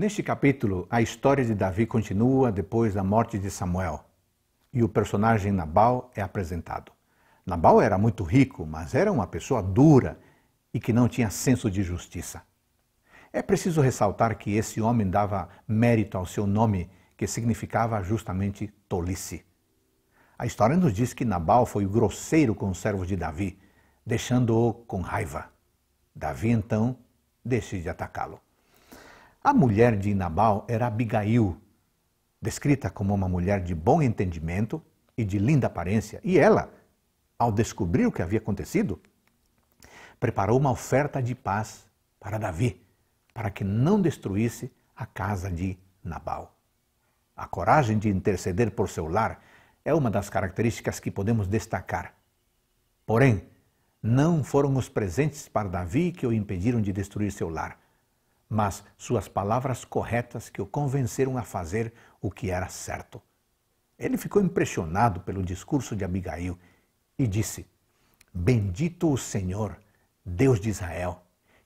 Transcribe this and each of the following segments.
Neste capítulo, a história de Davi continua depois da morte de Samuel e o personagem Nabal é apresentado. Nabal era muito rico, mas era uma pessoa dura e que não tinha senso de justiça. É preciso ressaltar que esse homem dava mérito ao seu nome, que significava justamente tolice. A história nos diz que Nabal foi grosseiro com o servo de Davi, deixando-o com raiva. Davi então decide atacá-lo. A mulher de Nabal era Abigail, descrita como uma mulher de bom entendimento e de linda aparência, e ela, ao descobrir o que havia acontecido, preparou uma oferta de paz para Davi, para que não destruísse a casa de Nabal. A coragem de interceder por seu lar é uma das características que podemos destacar. Porém, não foram os presentes para Davi que o impediram de destruir seu lar mas suas palavras corretas que o convenceram a fazer o que era certo. Ele ficou impressionado pelo discurso de Abigail e disse: Bendito o Senhor, Deus de Israel,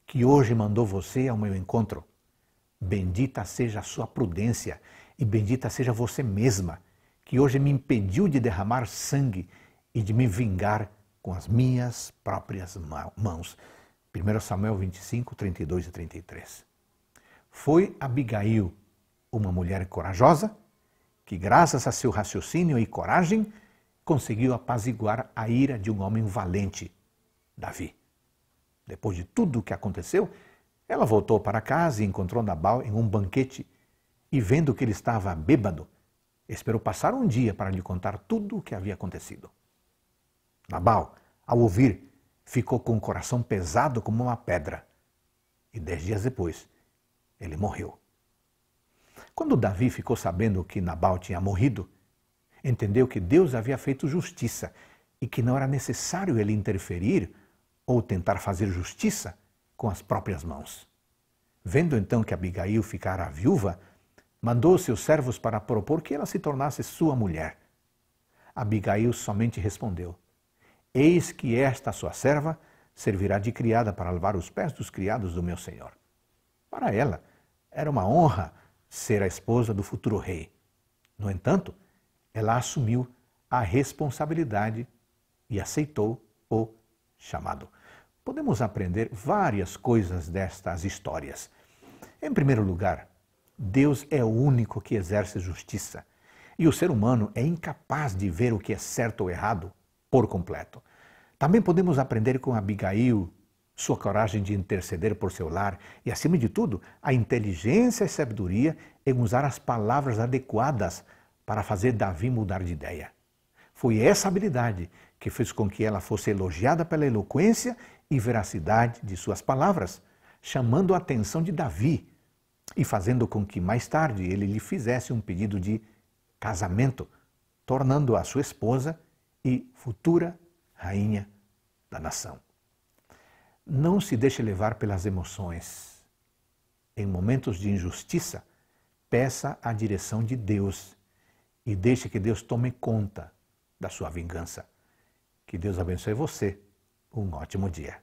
que hoje mandou você ao meu encontro. Bendita seja a sua prudência e bendita seja você mesma, que hoje me impediu de derramar sangue e de me vingar com as minhas próprias mãos. 1 Samuel 25, 32 e 33. Foi Abigail, uma mulher corajosa, que, graças a seu raciocínio e coragem, conseguiu apaziguar a ira de um homem valente, Davi. Depois de tudo o que aconteceu, ela voltou para casa e encontrou Nabal em um banquete e, vendo que ele estava bêbado, esperou passar um dia para lhe contar tudo o que havia acontecido. Nabal, ao ouvir, ficou com o coração pesado como uma pedra e, dez dias depois, ele morreu. Quando Davi ficou sabendo que Nabal tinha morrido, entendeu que Deus havia feito justiça e que não era necessário ele interferir ou tentar fazer justiça com as próprias mãos. Vendo então que Abigail ficara viúva, mandou seus servos para propor que ela se tornasse sua mulher. Abigail somente respondeu: Eis que esta sua serva servirá de criada para lavar os pés dos criados do meu senhor. Para ela, era uma honra ser a esposa do futuro rei. No entanto, ela assumiu a responsabilidade e aceitou o chamado. Podemos aprender várias coisas destas histórias. Em primeiro lugar, Deus é o único que exerce justiça e o ser humano é incapaz de ver o que é certo ou errado por completo. Também podemos aprender com Abigail, sua coragem de interceder por seu lar e, acima de tudo, a inteligência e sabedoria em usar as palavras adequadas para fazer Davi mudar de ideia. Foi essa habilidade que fez com que ela fosse elogiada pela eloquência e veracidade de suas palavras, chamando a atenção de Davi e fazendo com que mais tarde ele lhe fizesse um pedido de casamento, tornando-a sua esposa e futura rainha da nação. Não se deixe levar pelas emoções. Em momentos de injustiça, peça a direção de Deus e deixe que Deus tome conta da sua vingança. Que Deus abençoe você. Um ótimo dia.